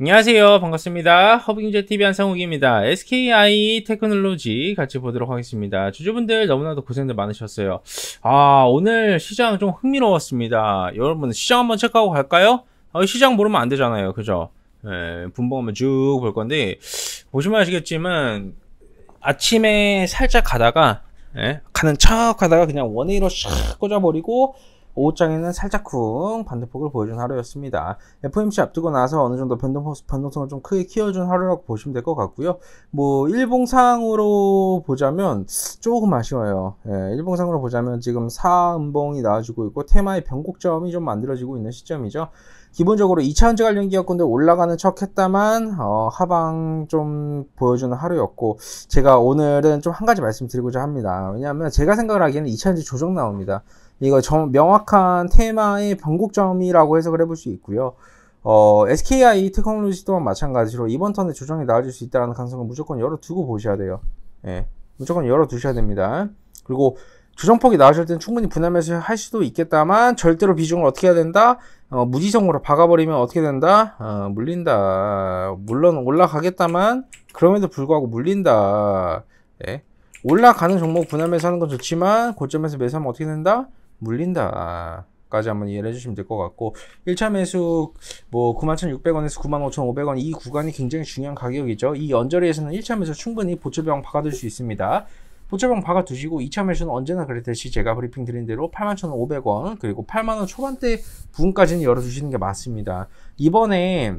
안녕하세요 반갑습니다 허브경제TV 한상욱입니다 SKI 테크놀로지 같이 보도록 하겠습니다 주주분들 너무나도 고생들 많으셨어요 아 오늘 시장 좀 흥미로웠습니다 여러분 시장 한번 체크하고 갈까요? 아, 시장 모르면 안 되잖아요 그죠 예, 분봉하면 쭉 볼 건데 보시면 아시겠지만 아침에 살짝 가다가 예? 가는 척가다가 그냥 원웨이로 샥 꽂아버리고 오후장에는 살짝쿵 반대폭을 보여준 하루였습니다. f m c 앞두고 나서 어느 정도 변동, 변동성을 좀 크게 키워준 하루라고 보시면 될 것 같고요. 뭐 일봉상으로 보자면 조금 아쉬워요. 예, 일봉상으로 보자면 지금 4음봉이 나와주고 있고 테마의 변곡점이 좀 만들어지고 있는 시점이죠. 기본적으로 2차원제 관련 기업군들 올라가는 척 했다만 어, 하방 좀 보여주는 하루였고 제가 오늘은 좀 한 가지 말씀드리고자 합니다. 왜냐하면 제가 생각을 하기에는 2차원제 조정 나옵니다. 이거 정, 명확한 테마의 변곡점이라고 해석을 해볼 수 있고요. 어, SKI 테크놀로지 또한 마찬가지로 이번 턴에 조정이 나아질 수 있다는 가능성을 무조건 열어두고 보셔야 돼요. 예, 무조건 열어두셔야 됩니다. 그리고 조정폭이 나오실 때는 충분히 분할 매수할 수도 있겠다만 절대로 비중을 어떻게 해야 된다? 어, 무지성으로 박아버리면 어떻게 된다? 어, 물린다. 물론 올라가겠다만 그럼에도 불구하고 물린다. 예. 올라가는 종목 분할 매수하는 건 좋지만 고점에서 매수하면 어떻게 된다? 물린다. 까지 한번 이해를 해주시면 될 것 같고 1차 매수 뭐 91,600원에서 95,500원 이 구간이 굉장히 중요한 가격이죠. 이연절리에서는 1차 매수 충분히 보초병 박아둘 수 있습니다. 보초병 박아두시고 2차 매수는 언제나 그랬듯이 제가 브리핑 드린 대로 81,500원 그리고 8만원 초반대 부분까지는 열어주시는 게 맞습니다. 이번에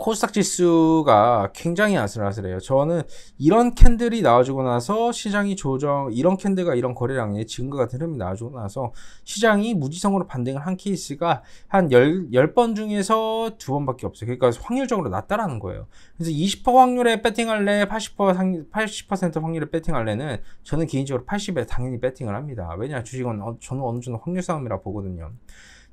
코스닥 지수가 굉장히 아슬아슬해요. 저는 이런 캔들이 나와주고 나서 시장이 조정, 이런 캔들과 이런 거래량의 증가가 흐름이 나와주고 나서 시장이 무지성으로 반등을 한 케이스가 한 10, 10번 중에서 두 번밖에 없어요. 그러니까 확률적으로 낮다라는 거예요. 그래서 20% 확률에 배팅할래, 80% 상, 80% 확률에 배팅할래는 저는 개인적으로 80에 당연히 배팅을 합니다. 왜냐, 주식은 어, 저는 어느 정도 확률 싸움이라 보거든요.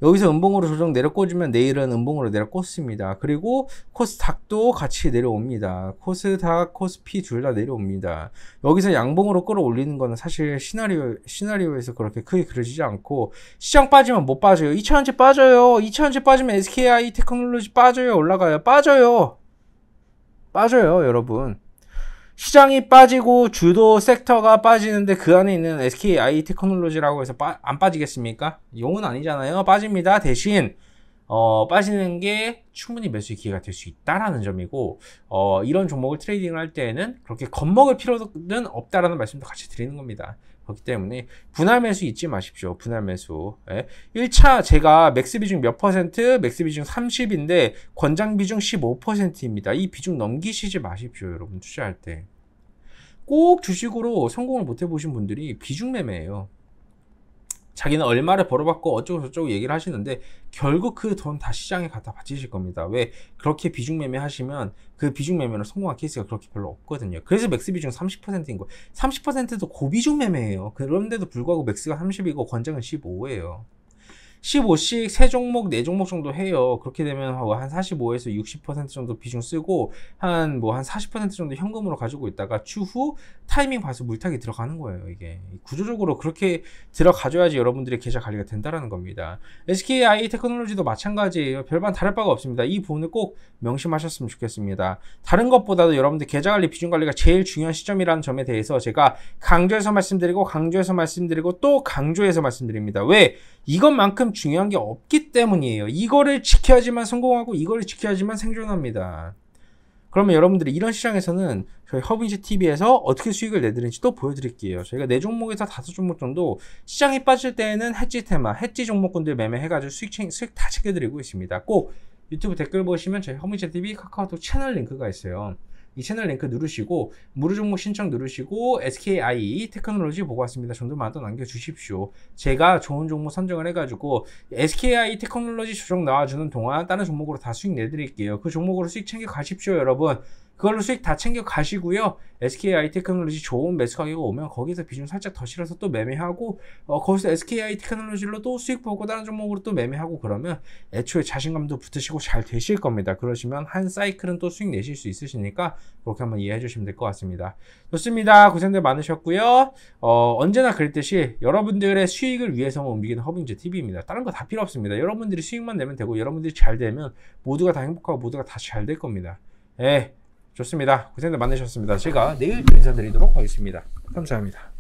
여기서 음봉으로 조정 내려 꽂으면 내일은 음봉으로 내려 꽂습니다. 그리고 코스닥도 같이 내려옵니다. 코스닥, 코스피 둘 다 내려옵니다. 여기서 양봉으로 끌어올리는 거는 사실 시나리오, 시나리오에서 그렇게 크게 그려지지 않고 시장 빠지면 못 빠져요. 2천원치 빠져요. 2천원치 빠지면 SKI 테크놀로지 빠져요. 올라가요. 빠져요. 빠져요, 여러분. 시장이 빠지고 주도 섹터가 빠지는데 그 안에 있는 SK IT 테크놀로지라고 해서 빠, 안 빠지겠습니까? 용은 아니잖아요. 빠집니다. 대신 어, 빠지는 게 충분히 매수의 기회가 될 수 있다라는 점이고 어, 이런 종목을 트레이딩을 할 때에는 그렇게 겁먹을 필요는 없다라는 말씀도 같이 드리는 겁니다. 그렇기 때문에 분할 매수 잊지 마십시오. 분할 매수. 예. 1차 제가 맥스 비중 몇 퍼센트? 맥스 비중 30인데 권장 비중 15%입니다. 이 비중 넘기시지 마십시오. 여러분 투자할 때. 꼭 주식으로 성공을 못 해보신 분들이 비중 매매예요. 자기는 얼마를 벌어봤고 어쩌고 저쩌고 얘기를 하시는데 결국 그 돈 다 시장에 갖다 바치실 겁니다. 왜 그렇게 비중 매매 하시면 그 비중 매매는 성공한 케이스가 그렇게 별로 없거든요. 그래서 맥스 비중 30%인 거. 30%도 고비중 매매예요. 그런데도 불구하고 맥스가 30이고 권장은 15예요. 15씩 3종목, 4종목 정도 해요. 그렇게 되면 뭐 한 45에서 60% 정도 비중 쓰고 한 뭐 한 40% 정도 현금으로 가지고 있다가 추후 타이밍 봐서 물타기 들어가는 거예요. 이게 구조적으로 그렇게 들어가줘야지 여러분들의 계좌 관리가 된다라는 겁니다. SKI 테크놀로지도 마찬가지예요. 별반 다를 바가 없습니다. 이 부분을 꼭 명심하셨으면 좋겠습니다. 다른 것보다도 여러분들 계좌 관리, 비중 관리가 제일 중요한 시점이라는 점에 대해서 제가 강조해서 말씀드리고 강조해서 말씀드리고 또 강조해서 말씀드립니다. 왜? 이것만큼 중요한 게 없기 때문이에요. 이거를 지켜야지만 성공하고 이거를 지켜야지만 생존합니다. 그러면 여러분들이 이런 시장에서는 저희 허브인지 TV에서 어떻게 수익을 내드는지 또 보여드릴게요. 저희가 네 종목에서 다섯 종목 정도 시장이 빠질 때에는 해지 테마, 해지 종목군들 매매해가지고 수익, 챙, 수익 다 챙겨드리고 있습니다. 꼭 유튜브 댓글 보시면 저희 허브인지 TV 카카오톡 채널 링크가 있어요. 이 채널 링크 누르시고 무료 종목 신청 누르시고 SKI 테크놀로지 보고 왔습니다. 정도만 더 남겨주십시오. 제가 좋은 종목 선정을 해가지고 SKI 테크놀로지 조정 나와주는 동안 다른 종목으로 다 수익 내드릴게요. 그 종목으로 수익 챙겨 가십시오, 여러분. 그걸로 수익 다 챙겨 가시고요. SK i 이테크놀로지 좋은 매수 가격 이 오면 거기서 비중 살짝 더 실어서 또 매매하고 어, 거기서 SK i 이테크놀로지로또 수익 보고 다른 종목으로 또 매매하고 그러면 애초에 자신감도 붙으시고 잘 되실 겁니다. 그러시면 한 사이클은 또 수익 내실 수 있으시니까 그렇게 한번 이해해 주시면 될 것 같습니다. 좋습니다. 고생들 많으셨고요. 어, 언제나 그랬듯이 여러분들의 수익을 위해서만 움직이는 허빙즈 TV입니다. 다른 거 다 필요 없습니다. 여러분들이 수익만 내면 되고 여러분들이 잘 되면 모두가 다 행복하고 모두가 다 잘 될 겁니다. 예. 좋습니다. 고생들 많으셨습니다. 제가 내일 인사드리도록 하겠습니다. 감사합니다.